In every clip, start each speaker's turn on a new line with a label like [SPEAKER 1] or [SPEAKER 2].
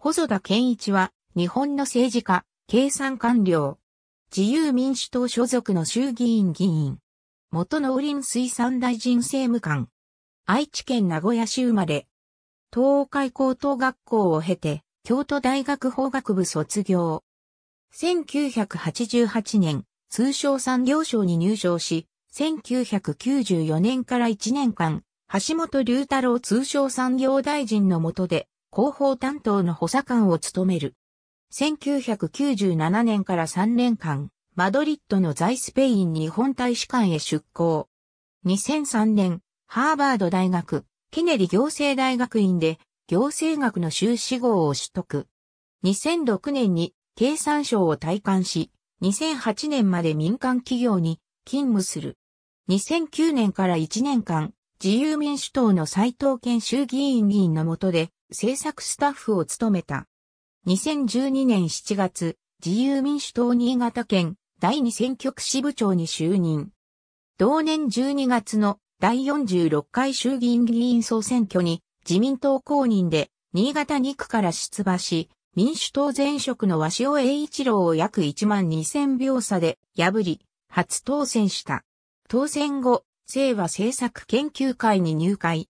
[SPEAKER 1] 細田健一は、日本の政治家、計算官僚。自由民主党所属の衆議院議員。元農林水産大臣政務官。愛知県名古屋市生まれ。東海高等学校を経て、京都大学法学部卒業。1988年、通商産業省に入省し、1994年から1年間、橋本龍太郎通商産業大臣の下で、広報担当の補佐官を務める。1997年から3年間、マドリッドの在スペイン日本大使館へ出向。2003年、ハーバード大学、ケネディ行政大学院で行政学の修士号を取得。2006年に経産省を退官し、2008年まで民間企業に勤務する。2009年から1年間、自由民主党の斉藤健衆議院議員のもとで制作スタッフを務めた。2012年7月、自由民主党新潟県第2選挙区支部長に就任。同年12月の第46回衆議院議員総選挙に自民党公認で新潟2区から出馬し、民主党前職の鷲尾栄一郎を約1万2000票差で破り、初当選した。当選後、清和政策研究会に入会。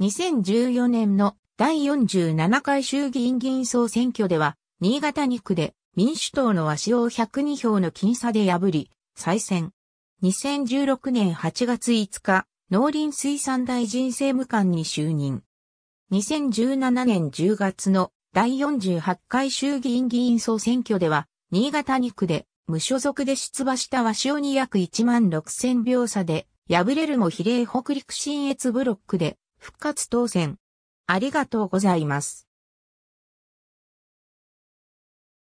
[SPEAKER 1] 2014年の第47回衆議院議員総選挙では、新潟2区で民主党の和尾を102票の僅差で破り、再選。2016年8月5日、農林水産大臣政務官に就任。2017年10月の第48回衆議院議員総選挙では、新潟2区で無所属で出馬した和尾に約1万6000票差で、敗れるも比例北陸新越ブロックで復活当選。ありがとうございます。